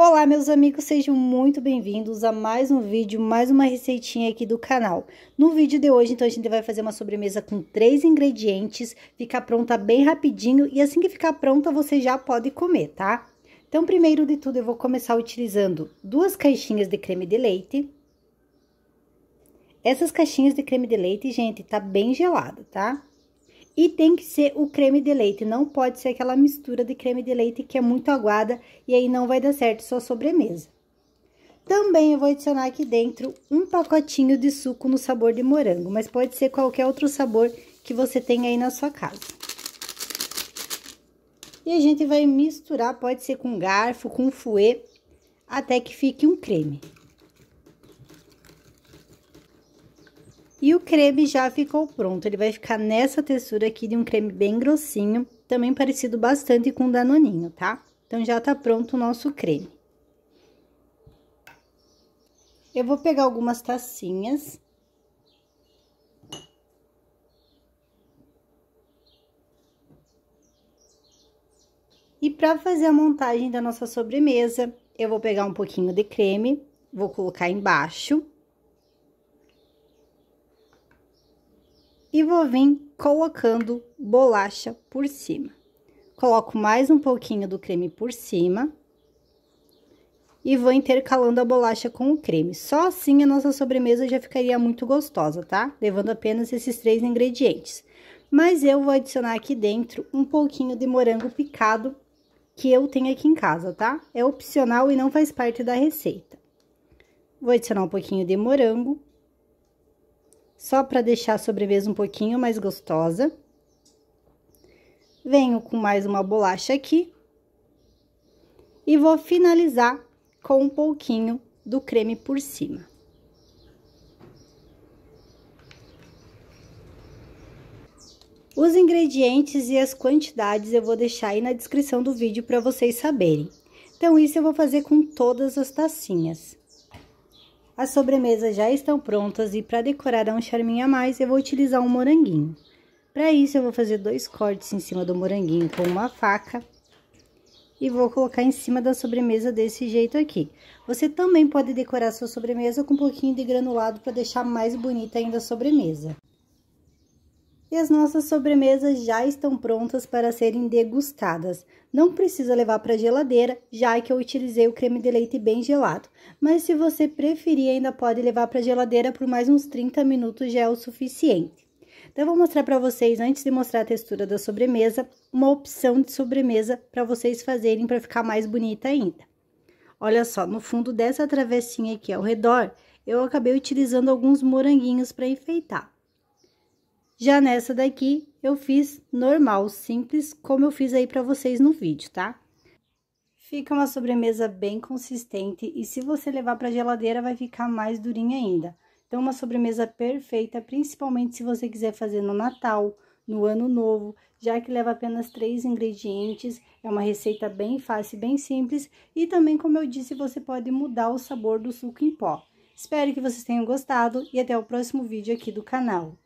Olá meus amigos, sejam muito bem-vindos a mais um vídeo, mais uma receitinha aqui do canal. No vídeo de hoje, então, a gente vai fazer uma sobremesa com três ingredientes, fica pronta bem rapidinho e assim que ficar pronta você já pode comer, tá? Então, primeiro de tudo, eu vou começar utilizando duas caixinhas de creme de leite. Essas caixinhas de creme de leite, gente, tá bem gelado, tá? E tem que ser o creme de leite, não pode ser aquela mistura de creme de leite que é muito aguada e aí não vai dar certo sua sobremesa. Também eu vou adicionar aqui dentro um pacotinho de suco no sabor de morango, mas pode ser qualquer outro sabor que você tenha aí na sua casa. E a gente vai misturar, pode ser com garfo, com fouet, até que fique um creme. E o creme já ficou pronto, ele vai ficar nessa textura aqui de um creme bem grossinho, também parecido bastante com o Danoninho, tá? Então, já tá pronto o nosso creme. Eu vou pegar algumas tacinhas. E para fazer a montagem da nossa sobremesa, eu vou pegar um pouquinho de creme, vou colocar embaixo. e vou vir colocando bolacha por cima. Coloco mais um pouquinho do creme por cima e vou intercalando a bolacha com o creme. Só assim a nossa sobremesa já ficaria muito gostosa, tá? Levando apenas esses três ingredientes. Mas eu vou adicionar aqui dentro um pouquinho de morango picado que eu tenho aqui em casa, tá? É opcional e não faz parte da receita. Vou adicionar um pouquinho de morango só para deixar a sobremesa um pouquinho mais gostosa. Venho com mais uma bolacha aqui. E vou finalizar com um pouquinho do creme por cima. Os ingredientes e as quantidades eu vou deixar aí na descrição do vídeo para vocês saberem. Então, isso eu vou fazer com todas as tacinhas. As sobremesas já estão prontas e para decorar um charminho a mais, eu vou utilizar um moranguinho. Para isso, eu vou fazer dois cortes em cima do moranguinho com uma faca e vou colocar em cima da sobremesa desse jeito aqui. Você também pode decorar sua sobremesa com um pouquinho de granulado para deixar mais bonita ainda a sobremesa. E as nossas sobremesas já estão prontas para serem degustadas. Não precisa levar para a geladeira, já que eu utilizei o creme de leite bem gelado. Mas se você preferir, ainda pode levar para a geladeira por mais uns 30 minutos, já é o suficiente. Então, eu vou mostrar para vocês, antes de mostrar a textura da sobremesa, uma opção de sobremesa para vocês fazerem para ficar mais bonita ainda. Olha só, no fundo dessa travessinha aqui ao redor, eu acabei utilizando alguns moranguinhos para enfeitar. Já nessa daqui, eu fiz normal, simples, como eu fiz aí para vocês no vídeo, tá? Fica uma sobremesa bem consistente e se você levar para geladeira vai ficar mais durinha ainda. Então, uma sobremesa perfeita, principalmente se você quiser fazer no Natal, no Ano Novo, já que leva apenas três ingredientes, é uma receita bem fácil, bem simples e também, como eu disse, você pode mudar o sabor do suco em pó. Espero que vocês tenham gostado e até o próximo vídeo aqui do canal.